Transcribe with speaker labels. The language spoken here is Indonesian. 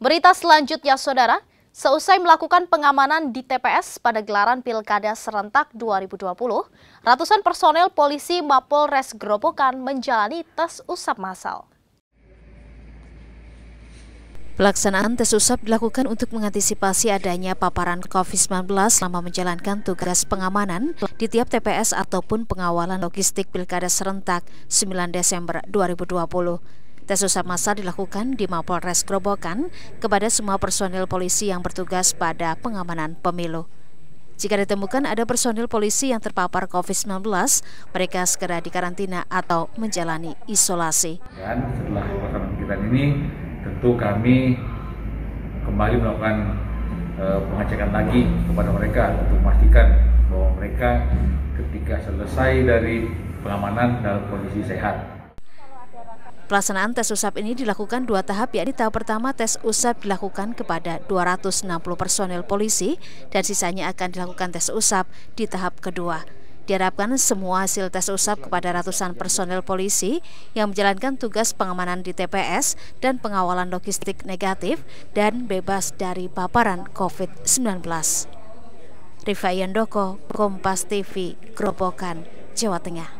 Speaker 1: Berita selanjutnya, Saudara. Seusai melakukan pengamanan di TPS pada gelaran Pilkada Serentak 2020, ratusan personel polisi Mapolres Grobogan menjalani tes usap massal.
Speaker 2: Pelaksanaan tes usap dilakukan untuk mengantisipasi adanya paparan COVID-19 selama menjalankan tugas pengamanan di tiap TPS ataupun pengawalan logistik Pilkada Serentak 9 Desember 2020. Tes usap massa dilakukan di Mapolres Grobogan kepada semua personil polisi yang bertugas pada pengamanan pemilu. Jika ditemukan ada personil polisi yang terpapar COVID-19, mereka segera dikarantina atau menjalani isolasi.
Speaker 3: Dan setelah pelaksanaan kegiatan ini, tentu kami kembali melakukan e, pengecekan lagi kepada mereka untuk memastikan bahwa mereka ketika selesai dari pengamanan dalam kondisi sehat.
Speaker 2: Pelaksanaan tes usap ini dilakukan dua tahap, yakni tahap pertama tes usap dilakukan kepada 260 personel polisi dan sisanya akan dilakukan tes usap di tahap kedua. Diharapkan semua hasil tes usap kepada ratusan personel polisi yang menjalankan tugas pengamanan di TPS dan pengawalan logistik negatif dan bebas dari paparan COVID-19. Rifa Yandoko, Kompas TV, Jawa Tengah.